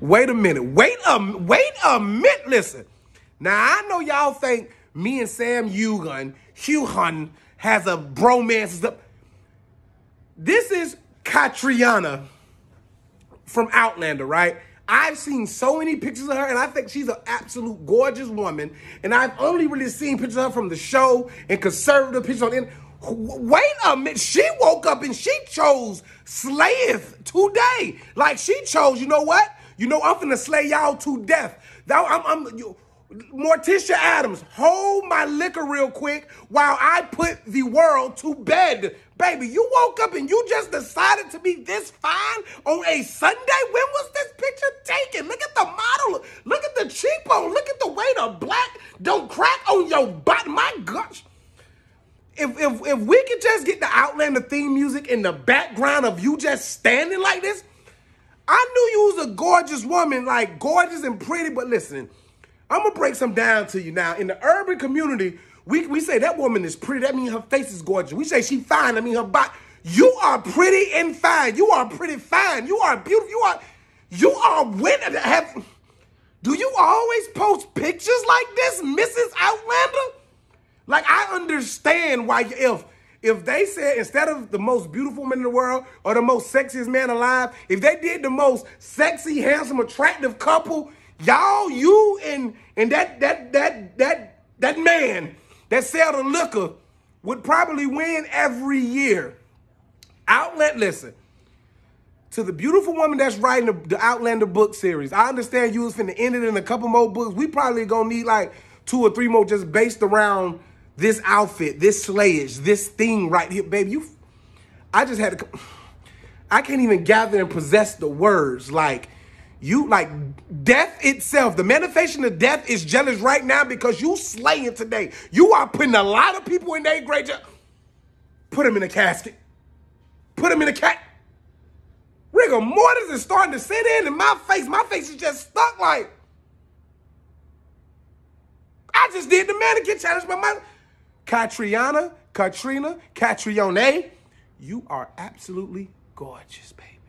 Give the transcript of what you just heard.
Wait a minute. Wait a wait a minute. Listen. Now I know y'all think me and Sam Hugh Hugon has a bromance. This is Katriana from Outlander, right? I've seen so many pictures of her, and I think she's an absolute gorgeous woman. And I've only really seen pictures of her from the show and conservative pictures on. In- Wait a minute. She woke up and she chose Slayeth today. Like she chose, you know what? You know, I'm finna slay y'all to death. That, I'm, I'm you, Morticia Adams, hold my liquor real quick while I put the world to bed. Baby, you woke up and you just decided to be this fine on a Sunday? When was this picture taken? Look at the model. Look at the cheekbone. Look at the way the black don't crack on your butt. My gosh. If, if, if we could just get the Outlander theme music in the background of you just standing like this, I knew you was a gorgeous woman, like gorgeous and pretty, but listen, I'm gonna break some down to you now. In the urban community, we, we say that woman is pretty, that means her face is gorgeous. We say she fine, I mean her body. You are pretty and fine. You are pretty fine. You are beautiful. You are you are winning. Have, do you always post pictures like this, Mrs. Outlander? Like I understand why you're ill if they said instead of the most beautiful man in the world or the most sexiest man alive, if they did the most sexy, handsome, attractive couple, y'all, you and and that that that that that man that sell the liquor would probably win every year. Outlet, listen. To the beautiful woman that's writing the, the Outlander book series, I understand you was finna end it in a couple more books. We probably gonna need like two or three more just based around this outfit, this slayage, this thing right here, baby, you, I just had to, I can't even gather and possess the words. Like, you, like, death itself, the manifestation of death is jealous right now because you slaying today. You are putting a lot of people in their grave. Put them in a casket. Put them in a cat. Rigor mortis is starting to sit in in my face. My face is just stuck like, I just did the mannequin challenge, but my Katriana, Katrina, Catrione, you are absolutely gorgeous, baby.